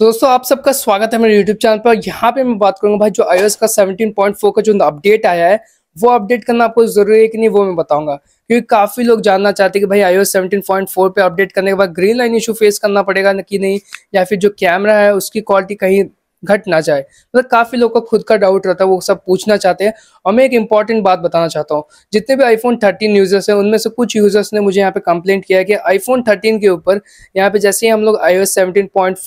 दोस्तों आप सबका स्वागत है मेरे YouTube चैनल पर यहाँ पे मैं बात करूंगा भाई जो iOS का 17.4 का जो अपडेट आया है वो अपडेट करना आपको जरूरी है कि नहीं वो मैं बताऊंगा क्योंकि काफी लोग जानना चाहते हैं कि भाई iOS 17.4 पे अपडेट करने के बाद ग्रीन लाइन इशू फेस करना पड़ेगा कि नहीं या फिर जो कैमरा है उसकी क्वालिटी कहीं घट ना जाए मतलब तो काफी लोग का खुद का डाउट रहता है वो सब पूछना चाहते हैं और मैं एक इंपॉर्टेंट बात बताना चाहता हूँ जितने भी आईफोन 13 यूजर्स हैं उनमें से कुछ यूजर्स ने मुझे यहाँ पे कंप्लेंट किया है कि आईफोन 13 के ऊपर यहाँ पे जैसे ही हम लोग आई एस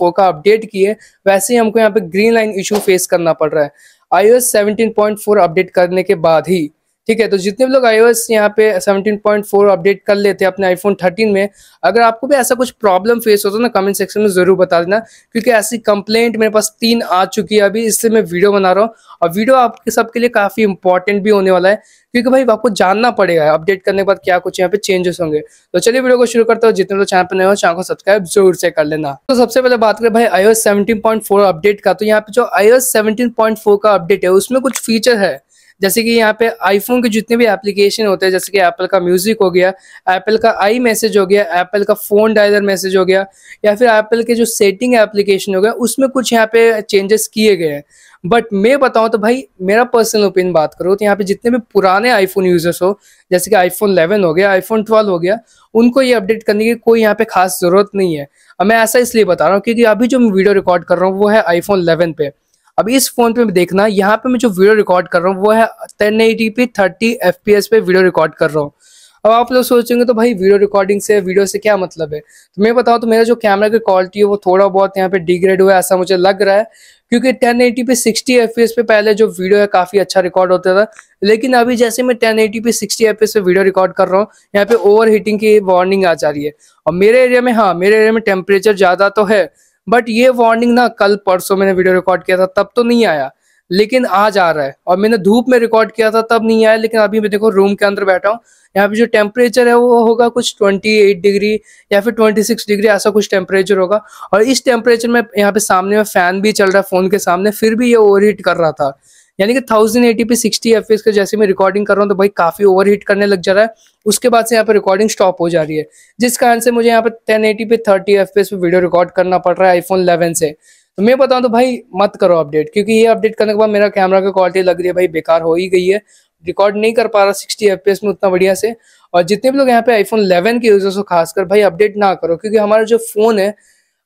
का अपडेट किए वैसे ही हमको यहाँ पे ग्रीन लाइन इशू फेस करना पड़ रहा है आई एस अपडेट करने के बाद ही ठीक है तो जितने भी लोग एस यहाँ पे 17.4 अपडेट कर लेते हैं अपने आईफोन 13 में अगर आपको भी ऐसा कुछ प्रॉब्लम फेस होता है ना कमेंट सेक्शन में जरूर बता देना क्योंकि ऐसी कंप्लेंट मेरे पास तीन आ चुकी है अभी इससे मैं वीडियो बना रहा हूँ और वीडियो आपके सबके लिए काफ़ी इंपॉर्टेंट भी होने वाला है क्योंकि भाई आपको जानना पड़ेगा अपडेट करने के बाद क्या कुछ यहाँ पे चेंजेस होंगे तो चलिए वीडियो को शुरू करते हो जितने लोग चैनल पर नए हो चैनल को सब्सक्राइब जरूर से कर लेना तो सबसे पहले बात करें भाई आईओ 17.4 अपडेट का तो यहाँ पे जो आईओ 17.4 का अपडेट है उसमें कुछ फीचर है जैसे कि यहाँ पे आईफोन के जितने भी एप्लीकेशन होते हैं जैसे कि एप्पल का म्यूजिक हो गया एप्पल का आई मैसेज हो गया एप्पल का फोन डायलर मैसेज हो गया या फिर एप्पल के जो सेटिंग एप्लीकेशन हो गया उसमें कुछ यहाँ पे चेंजेस किए गए हैं बट मैं बताऊँ तो भाई मेरा पर्सनल ओपिनियन बात करो तो यहाँ पे जितने भी पुराने आईफोन यूजर्स हो जैसे कि आईफोन इलेवन हो गया आईफोन ट्वेल्व हो गया उनको ये अपडेट करने की कोई यहाँ पे खास ज़रूरत नहीं है और मैं ऐसा इसलिए बता रहा हूँ क्योंकि अभी जो मैं वीडियो रिकॉर्ड कर रहा हूँ वो है आईफोन 11 पे अब इस फोन पे देखना यहाँ पे मैं जो वीडियो रिकॉर्ड कर रहा हूँ वो है ten eighty P thirty F P S पे वीडियो रिकॉर्ड कर रहा हूँ अब आप लोग सोचेंगे तो भाई वीडियो रिकॉर्डिंग से वीडियो से क्या मतलब है तो मैं बताऊँ तो मेरा जो कैमरा की क्वालिटी है वो थोड़ा बहुत यहाँ पे डिग्रेड हुआ है ऐसा मुझे लग रहा है क्योंकि 1080 पे सिक्सटी fps पे पहले जो वीडियो है काफ़ी अच्छा रिकॉर्ड होता था लेकिन अभी जैसे मैं सिक्सटी पे पी एस पे वीडियो रिकॉर्ड कर रहा हूँ यहाँ पे ओवर हीटिंग की वार्निंग आ जा रही है और मेरे एरिया में हाँ मेरे एरिया में टेम्परेचर ज़्यादा तो है बट ये वार्निंग ना कल परसों मैंने वीडियो रिकॉर्ड किया था तब तो नहीं आया लेकिन आज आ रहा है और मैंने धूप में रिकॉर्ड किया था तब नहीं आया लेकिन अभी मैं देखो रूम के अंदर बैठा हूँ यहाँ पे जो टेम्परेचर है वो होगा कुछ 28 डिग्री या फिर 26 डिग्री ऐसा कुछ टेम्परेचर होगा और इस टेम्परेचर में यहाँ पे सामने में फैन भी चल रहा है फोन के सामने फिर भी ये ओवर कर रहा था यानी कि थाउजेंड एटी पे सिक्सटी एफ के जैसे मैं रिकॉर्डिंग कर रहा हूँ तो भाई काफी ओवर करने लग जा रहा है उसके बाद से यहाँ पे रिकॉर्डिंग स्टॉप हो जा रही है जिस कारण से मुझे यहाँ पे टेन एटी पे थर्टी एफ पे वीडियो रिकॉर्ड करना पड़ रहा है आईफोन इलेवन से तो मैं बताऊँ तो भाई मत करो अपडेट क्योंकि ये अपडेट करने के बाद मेरा कैमरा की क्वालिटी लग रही है भाई बेकार हो ही गई है रिकॉर्ड नहीं कर पा रहा सिक्सटी एफ में उतना बढ़िया से और जितने भी लोग यहाँ पे आईफोन 11 के यूजर्स हो खासकर भाई अपडेट ना करो क्योंकि हमारा जो फ़ोन है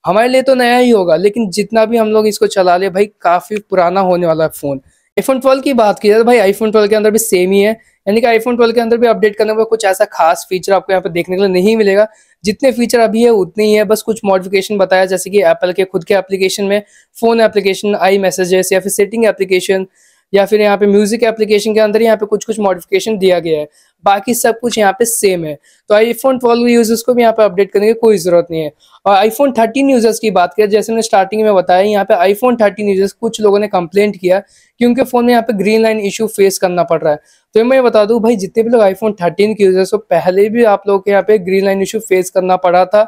हमारे लिए तो नया ही होगा लेकिन जितना भी हम लोग इसको चला ले भाई काफ़ी पुराना होने वाला है फ़ोन आईफोन 12 की बात की जाए तो भाई आईफोन 12 के अंदर भी सेम ही है यानी कि आईफोन 12 के अंदर भी अपडेट करने का कुछ ऐसा खास फीचर आपको यहाँ पे देखने के लिए नहीं मिलेगा जितने फीचर अभी है उतने ही है बस कुछ मॉडिफिकेशन बताया जैसे कि एप्पल के खुद के एप्लीकेशन में फोन एप्लीकेशन आई मैसेजेस या फिर सेटिंग एप्लीकेशन या फिर यहाँ पे म्यूजिक एप्लीकेशन के अंदर यहाँ पे कुछ कुछ मॉडिफिकेशन दिया गया है बाकी सब कुछ यहाँ पे सेम है तो आईफोन ट्वेल्व यूजर्स को भी यहाँ पे अपडेट करने की कोई जरूरत नहीं है और आईफोन थर्टीन यूजर्स की बात करें जैसे मैंने स्टार्टिंग में बताया यहाँ पे आईफोन थर्टीन यूजर्स कुछ लोगों ने कंप्लेंट किया कि उनके फोन में यहाँ पे ग्रीन लाइन इशू फेस करना पड़ रहा है तो मैं बता दू भाई जितने भी लोग आईफोन थर्टीन के यूजर्स हो पहले भी आप लोग के यहाँ पे ग्रीन लाइन इशू फेस करना पड़ा था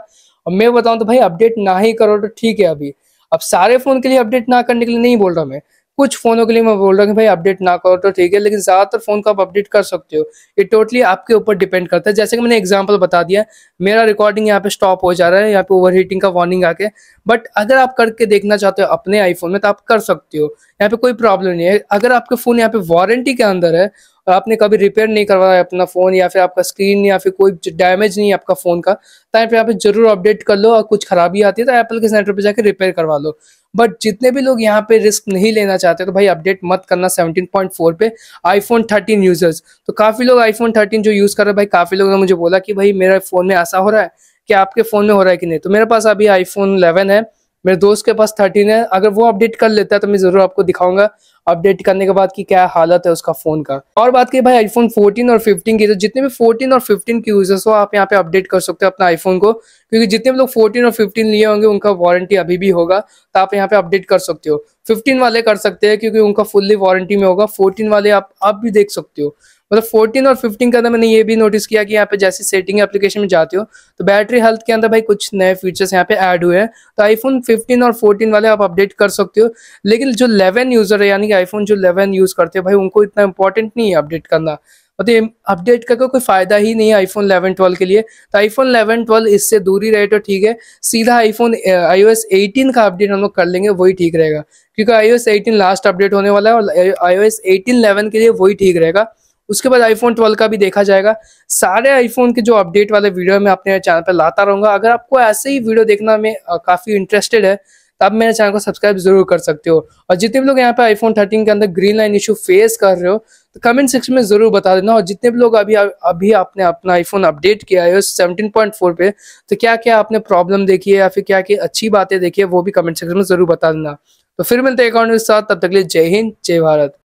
और मैं बताऊँ तो भाई अपडेट ना ही करो तो ठीक है अभी अब सारे फोन के लिए अपडेट ना करने के लिए नहीं बोल रहा मैं कुछ फोनों के लिए मैं बोल रहा हूँ कि भाई अपडेट ना करो तो ठीक है लेकिन ज्यादातर फोन को आप अपडेट कर सकते हो ये टोटली आपके ऊपर डिपेंड करता है जैसे कि मैंने एग्जाम्पल बता दिया मेरा रिकॉर्डिंग यहाँ पे स्टॉप हो जा रहा है यहाँ पे हीटिंग का वार्निंग आके बट अगर आप करके देखना चाहते हो अपने आईफोन में तो आप कर सकते हो यहाँ पे कोई प्रॉब्लम नहीं है अगर आपके फोन यहाँ पे वारंटी के अंदर है और आपने कभी रिपेयर नहीं करवाया अपना फोन या फिर आपका स्क्रीन या फिर कोई डैमेज नहीं है आपका फोन का तो यहाँ पे जरूर अपडेट कर लो और कुछ खराबी आती है तो एप्पल के सेंटर पर जाकर रिपेयर करवा लो बट जितने भी लोग यहाँ पे रिस्क नहीं लेना चाहते तो भाई अपडेट मत करना 17.4 पे आईफोन 13 यूजर्स तो काफ़ी लोग आईफोन 13 जो यूज़ कर रहे हैं भाई काफ़ी लोगों ने मुझे बोला कि भाई मेरा फ़ोन में ऐसा हो रहा है कि आपके फ़ोन में हो रहा है कि नहीं तो मेरे पास अभी आईफोन 11 है मेरे दोस्त के पास थर्टीन है अगर वो अपडेट कर लेता है तो मैं ज़रूर आपको दिखाऊंगा अपडेट करने के बाद कि क्या हालत है उसका फोन का और बात की भाई आईफोन 14 और 15 की तो जितने भी 14 और 15 के यूजर्स हो आप यहाँ पे अपडेट कर सकते हो अपना आईफोन को क्योंकि जितने भी लोग 14 और 15 लिए होंगे उनका वारंटी अभी भी होगा तो आप यहाँ पे अपडेट कर सकते हो 15 वाले कर सकते हैं क्योंकि उनका फुल्ली वारंटी में होगा 14 वाले आप अब भी देख सकते हो मतलब फोर्टीन और फिफ्टीन का मैंने ये भी नोटिस किया कि यहाँ पे जैसे सेटिंग एप्लीकेशन में जाते हो तो बैटरी हेल्थ के अंदर भाई कुछ नए फीचर्स यहाँ पे ऐड हुए हैं तो आईफोन 15 और 14 वाले आप अपडेट कर सकते हो लेकिन जो 11 यूज़र है यानी कि आईफोन जो 11 यूज़ करते हैं भाई उनको इतना इंपॉर्टेंट नहीं है अपडेट करना मतलब अपडेट का कोई फायदा ही नहीं है आईफोन इलेवन ट्वेल्व के लिए तो आईफोन इलेवन ट्वेल्व इससे दूरी रहे तो ठीक है सीधा आईफोन आईओएस 18 का अपडेट हम लोग कर लेंगे वही ठीक रहेगा क्योंकि आईओएस 18 लास्ट अपडेट होने वाला है और आईओएस 18 11 के लिए वही ठीक रहेगा उसके बाद आईफोन ट्वेल्व का भी देखा जाएगा सारे आईफोन के जो अपडेट वाले वीडियो मैं अपने चैनल पर लाता रहूंगा अगर आपको ऐसे ही वीडियो देखना में काफ़ी इंटरेस्टेड है तो आप मेरे चैनल को सब्सक्राइब जरूर कर सकते हो और जितने भी लोग यहाँ पे आईफोन 13 के अंदर ग्रीन लाइन इशू फेस कर रहे हो तो कमेंट सेक्शन में जरूर बता देना और जितने भी लोग अभी अभी आपने अपना आईफोन अपडेट किया है सेवनटीन पॉइंट फोर पे तो क्या क्या आपने प्रॉब्लम देखी है या फिर क्या क्या अच्छी बातें देखी है वो भी कमेंट सेक्शन में जरूर बता देना तो फिर मिलते हैं अकाउंट के साथ तब तक लिए जय हिंद जय भारत